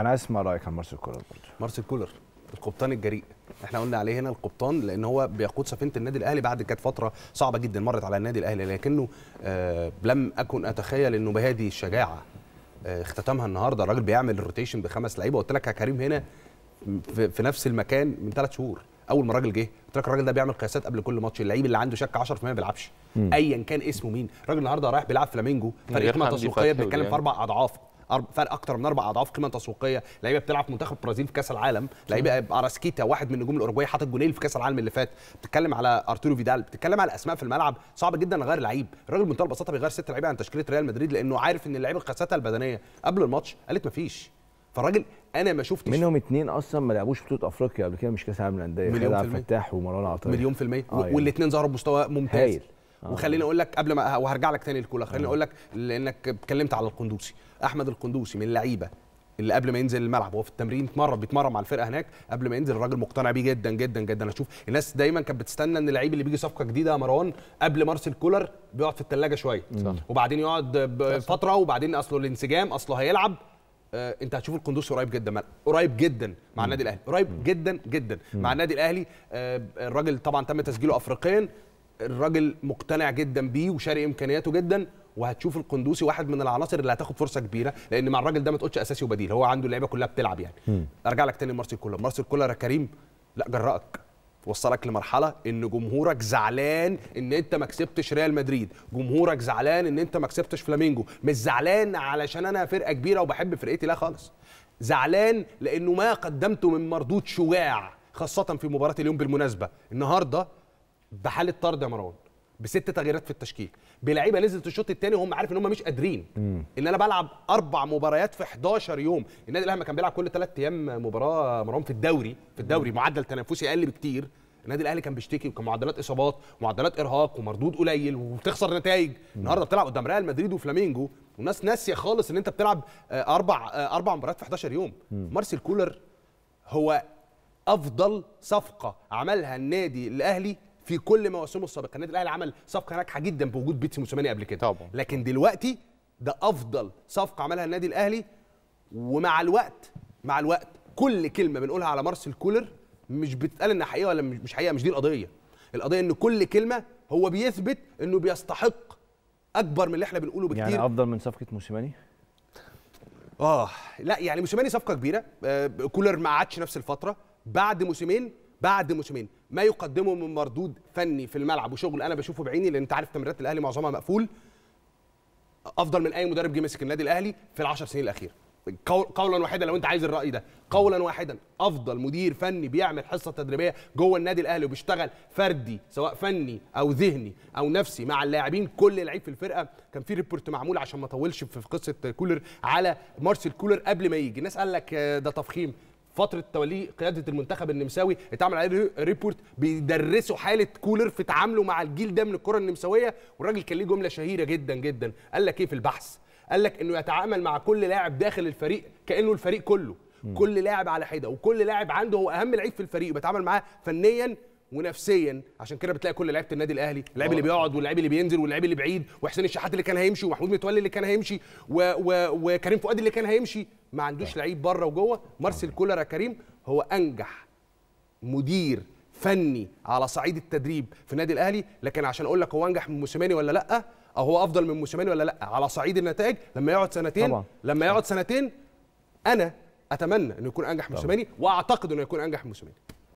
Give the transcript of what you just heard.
انا اسمع رايك عن مارسيل كولر برضه مارسيل كولر القبطان الجريء احنا قلنا عليه هنا القبطان لان هو بيقود سفينه النادي الاهلي بعد كانت فتره صعبه جدا مرت على النادي الاهلي لكنه آه لم اكن اتخيل انه بهذه الشجاعه آه اختتمها النهارده الراجل بيعمل الروتيشن بخمس لعيبه قلت لك يا كريم هنا في, في نفس المكان من ثلاث شهور اول ما الراجل جه قلت لك الراجل ده بيعمل قياسات قبل كل ماتش اللعيب اللي عنده شك 10% ما بيلعبش ايا كان اسمه مين الراجل النهارده رايح بيلعب فلامينجو فريق ما تسويقيه بنتكلم في يعني. اربع اضعاف فرق اكتر من اربع اضعاف قيمه تسويقيه لعيبه بتلعب في منتخب البرازيل في كاس العالم لعيبه اراسكيتا واحد من نجوم الاوروجواي حاطط جونين في كاس العالم اللي فات بتتكلم على ارتورو فيدال بتتكلم على اسماء في الملعب صعب جدا غير لعيب الراجل بمنتهى البساطه بيغير ست لعيبه عن تشكيله ريال مدريد لانه عارف ان اللعيبه قاساتها البدنيه قبل الماتش قالت مفيش فالراجل انا ما شفتش منهم اثنين اصلا ما لعبوش بطوله افريقيا قبل كده مش كاس العالم للانديه مليون في المية ومروان عطيه مليون في الميه آه يعني. ظهروا بمستوى ممتاز هايل. آه. وخليني اقول لك قبل ما وهرجع لك تاني للكولا خليني آه. اقول لك لانك اتكلمت على القندوسي احمد القندوسي من اللعيبه اللي قبل ما ينزل الملعب وهو في التمرين اتمرن بيتمرن مع الفرقه هناك قبل ما ينزل الراجل مقتنع بيه جدا جدا جدا اشوف الناس دايما كانت بتستنى ان اللعيب اللي بيجي صفقه جديده يا مروان قبل مارسيل كولر بيقعد في الثلاجه شويه وبعدين يقعد فتره وبعدين اصله الانسجام اصله هيلعب آه انت هتشوف القندوسي قريب جدا قريب جدا مع النادي الاهلي قريب جدا جدا مع النادي الاهلي آه الراجل طبعا تم تسجيله افريقيا الراجل مقتنع جدا بيه وشاري امكانياته جدا وهتشوف القندوسي واحد من العناصر اللي هتاخد فرصه كبيره لان مع الراجل ده ما تقولش اساسي وبديل هو عنده اللعيبه كلها بتلعب يعني م. ارجع لك تاني مارسيل كولر مارسيل كولر يا كريم لا جرأك وصلك لمرحله ان جمهورك زعلان ان انت ما كسبتش ريال مدريد جمهورك زعلان ان انت ما كسبتش فلامينجو مش زعلان علشان انا فرقه كبيره وبحب فرقتي لا خالص زعلان لانه ما قدمته من مردود شجاع خاصه في مباراه اليوم بالمناسبه النهارده بحاله طرد يا مروان بست تغييرات في التشكيل بلعيبه نزلت الشوط الثاني وهم عارف ان هم مش قادرين مم. ان انا بلعب اربع مباريات في 11 يوم النادي الاهلي كان بيلعب كل ثلاث ايام مباراه مروان في الدوري في الدوري مم. معدل تنافسي اقل بكتير النادي الاهلي كان بيشتكي وكان معدلات اصابات ومعدلات ارهاق ومردود قليل وبتخسر نتائج النهارده بتلعب قدام ريال مدريد وفلامينجو والناس ناسيه خالص ان انت بتلعب آه، اربع آه، اربع مباريات في 11 يوم مم. مارسيل كولر هو افضل صفقه عملها النادي الاهلي في كل مواسمه السابقه النادي الاهلي عمل صفقه ناجحه جدا بوجود بيتسي موسيماني قبل كده طبعا. لكن دلوقتي ده افضل صفقه عملها النادي الاهلي ومع الوقت مع الوقت كل كلمه بنقولها على مارسيل كولر مش بتتقال انها حقيقه ولا مش حقيقه مش دي القضيه القضيه ان كل كلمه هو بيثبت انه بيستحق اكبر من اللي احنا بنقوله بكتير يعني افضل من صفقه موسيماني اه لا يعني موسيماني صفقه كبيره آه كولر ما قعدش نفس الفتره بعد موسمين بعد موسمين ما يقدمه من مردود فني في الملعب وشغل انا بشوفه بعيني لان انت عارف تمريرات الاهلي معظمها مقفول افضل من اي مدرب جه مسك النادي الاهلي في العشر سنين الاخيره قولا واحدا لو انت عايز الراي ده قولا واحدا افضل مدير فني بيعمل حصه تدريبيه جوه النادي الاهلي وبيشتغل فردي سواء فني او ذهني او نفسي مع اللاعبين كل لعيب في الفرقه كان في ريبورت معمول عشان ما اطولش في قصه كولر على مارسيل كولر قبل ما يجي الناس قال لك آه، ده تفخيم فتره توليه قياده المنتخب النمساوي اتعمل عليه ريبورت بيدرسوا حاله كولر في تعامله مع الجيل ده من الكره النمساويه والراجل كان ليه جمله شهيره جدا جدا قال لك ايه في البحث قال لك انه يتعامل مع كل لاعب داخل الفريق كانه الفريق كله م. كل لاعب على حده وكل لاعب عنده هو اهم لعيب في الفريق بيتعامل معاه فنيا ونفسيا عشان كده بتلاقي كل لعيبه النادي الاهلي اللعيب اللي آه. بيقعد واللعيب اللي بينزل واللعيب اللي بعيد وحسين الشحات اللي كان هيمشي ومحمود متولي اللي كان هيمشي و... و... وكريم فؤاد اللي كان هيمشي ما عندوش طيب. لعيب بره وجوه مارسيل آه. كولر يا كريم هو انجح مدير فني على صعيد التدريب في النادي الاهلي لكن عشان اقول لك هو انجح من موسيماني ولا لا او هو افضل من موسيماني ولا لا على صعيد النتائج لما يقعد سنتين طبعا. لما يقعد سنتين انا اتمنى انه يكون انجح موسيماني واعتقد انه يكون انجح موسيماني